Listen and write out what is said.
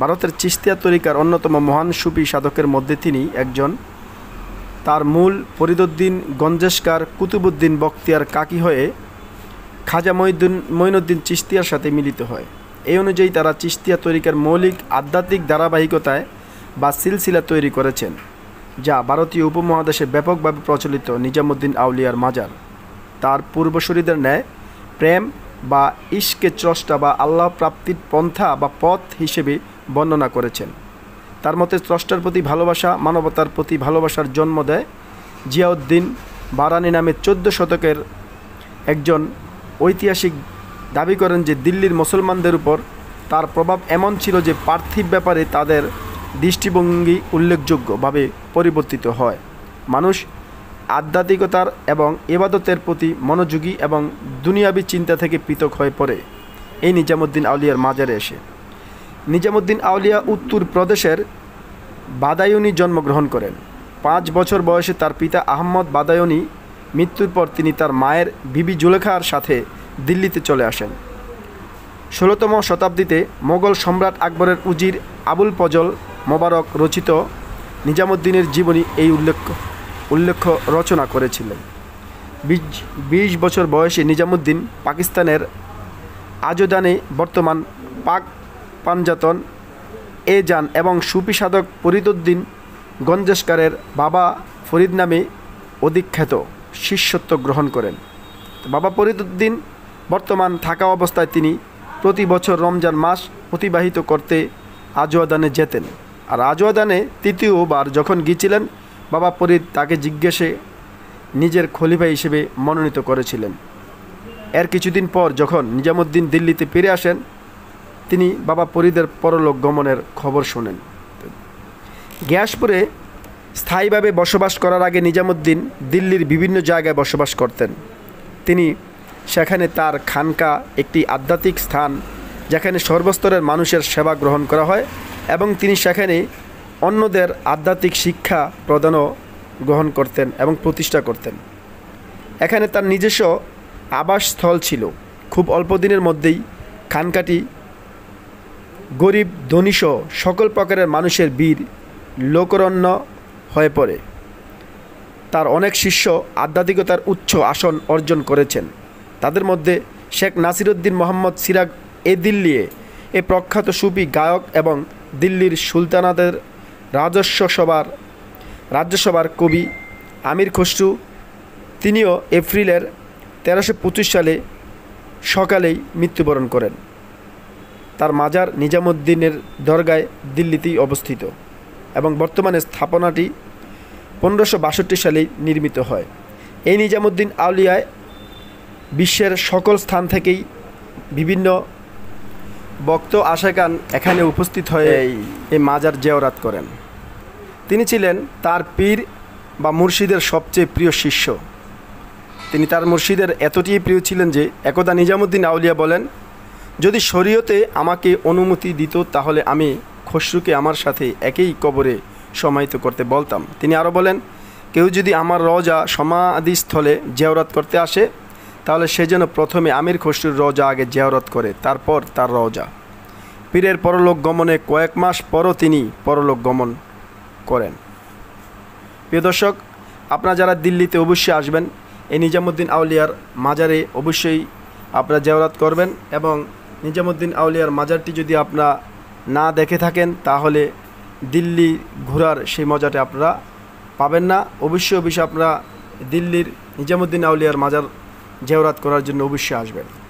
ভারতের চিস্তিয়া তরিকার অন্যতম মহান সুফি সাধকের মধ্যে তিনি একজন তার মূল ফরিদুদ্দিন গঞ্জেশকার কুতুবুদ্দিন বক্তিয়ার কাকি হয়ে খাজা মঈদ্দিন মঈনুদ্দিন চিস্তিয়ার সাথে মিলিত হয় এই অনুযায়ী তারা চিস্তিয়া তরিকার মৌলিক আধ্যাত্মিক ধারাবাহিকতায় বা সিলসিলা তৈরি করেছেন যা ভারতীয় উপমহাদেশে ব্যাপকভাবে প্রচলিত নিজামুদ্দিন আউলিয়ার মাজার তার পূর্বসূরীদের ন্যায় প্রেম বা ইশকে চষ্টা বা আল্লাহ প্রাপ্তির পন্থা বা পথ হিসেবে বর্ণনা করেছেন তার মতে স্রষ্টার প্রতি ভালোবাসা মানবতার প্রতি ভালোবাসার জন্ম দেয় জিয়াউদ্দিন বারানি নামে চোদ্দ শতকের একজন ঐতিহাসিক দাবি করেন যে দিল্লির মুসলমানদের উপর তার প্রভাব এমন ছিল যে পার্থিব ব্যাপারে তাদের দৃষ্টিভঙ্গি উল্লেখযোগ্যভাবে পরিবর্তিত হয় মানুষ আধ্যাত্মিকতার এবং এবাদতের প্রতি মনোযোগী এবং দুনিয়াবী চিন্তা থেকে পৃথক হয়ে পড়ে এই নিজামুদ্দিন আউলিয়ার মাজারে এসে নিজামুদ্দিন আউলিয়া উত্তর প্রদেশের বাদায়ুনি জন্মগ্রহণ করেন পাঁচ বছর বয়সে তার পিতা আহম্মদ বাদায়নি মৃত্যুর পর তিনি তার মায়ের বিবি জুলেখার সাথে দিল্লিতে চলে আসেন ষোলোতম শতাব্দীতে মোগল সম্রাট আকবরের উজির আবুল ফজল মোবারক রচিত নিজামুদ্দিনের জীবনী এই উল্লেখ উল্লেখ রচনা করেছিলেন বিশ বিশ বছর বয়সে নিজামুদ্দিন পাকিস্তানের আজদানে বর্তমান পাক পাঞ্জাতন এজান এবং সুপি সাধক ফরিদুদ্দিন গঞ্জেশকারের বাবা ফরিদ নামে অধিক শিষ্যত্ব গ্রহণ করেন বাবা ফরিদুদ্দিন বর্তমান থাকা অবস্থায় তিনি প্রতি বছর রমজান মাস অতিবাহিত করতে আজোয়াদানে যেতেন আর আজোয়াদানে তৃতীয়বার যখন গিয়েছিলেন বাবা ফরিদ তাকে জিজ্ঞেসে নিজের খলিফা হিসেবে মনোনীত করেছিলেন এর কিছুদিন পর যখন নিজামুদ্দিন দিল্লিতে ফিরে আসেন তিনি বাবা পরিদের পরলোক গমনের খবর শোনেন গ্যাসপুরে স্থায়ীভাবে বসবাস করার আগে নিজামুদ্দিন দিল্লির বিভিন্ন জায়গায় বসবাস করতেন তিনি সেখানে তার খানকা একটি আধ্যাত্মিক স্থান যেখানে সর্বস্তরের মানুষের সেবা গ্রহণ করা হয় এবং তিনি সেখানে অন্যদের আধ্যাত্মিক শিক্ষা প্রদানও গ্রহণ করতেন এবং প্রতিষ্ঠা করতেন এখানে তার নিজস্ব আবাসস্থল ছিল খুব অল্প দিনের মধ্যেই খানকাটি গরিব ধনীসহ সকল প্রকারের মানুষের বীর লোকরণ্য হয়ে পড়ে তার অনেক শিষ্য আধ্যাত্মিকতার উচ্চ আসন অর্জন করেছেন তাদের মধ্যে শেখ নাসিরুদ্দিন মোহাম্মদ সিরাগ এ দিল্লিয়ে এ প্রখ্যাত সুফি গায়ক এবং দিল্লির সুলতানাদের রাজস্ব সভার রাজ্যসভার কবি আমির খসরু তিনিও এপ্রিলের তেরোশো সালে সকালেই মৃত্যুবরণ করেন তার মাজার নিজামুদ্দিনের দরগায় দিল্লিতেই অবস্থিত এবং বর্তমানে স্থাপনাটি পনেরোশো বাষট্টি সালেই নির্মিত হয় এই নিজামুদ্দিন আউলিয়ায় বিশ্বের সকল স্থান থেকেই বিভিন্ন বক্ত আশাকান এখানে উপস্থিত হয়ে এই মাজার জেওরাত করেন তিনি ছিলেন তার পীর বা মুর্শিদের সবচেয়ে প্রিয় শিষ্য তিনি তার মুর্শিদের এতটিই প্রিয় ছিলেন যে একদা নিজামুদ্দিন আউলিয়া বলেন যদি শরীয়তে আমাকে অনুমতি দিত তাহলে আমি খসরুকে আমার সাথে একই কবরে সমাহিত করতে বলতাম তিনি আরও বলেন কেউ যদি আমার রজা সমাধিস্থলে জেওরাত করতে আসে তাহলে সে যেন প্রথমে আমির খসরুর রজা আগে জেওরাত করে তারপর তার রজা পীরের পরলোক গমনে কয়েক মাস পরও তিনি পরলোক গমন করেন প্রিয় দর্শক আপনারা যারা দিল্লিতে অবশ্যই আসবেন এই নিজামুদ্দিন আউলিয়ার মাজারে অবশ্যই আপনারা জেওরাত করবেন এবং নিজামুদ্দিন আউলিয়ার মাজারটি যদি আপনারা না দেখে থাকেন তাহলে দিল্লি ঘোরার সেই মজাটা আপনারা পাবেন না অবশ্যই অবশ্যই আপনারা দিল্লির নিজামুদ্দিন আউলিয়ার মাজার জেওরাত করার জন্য অবশ্যই আসবেন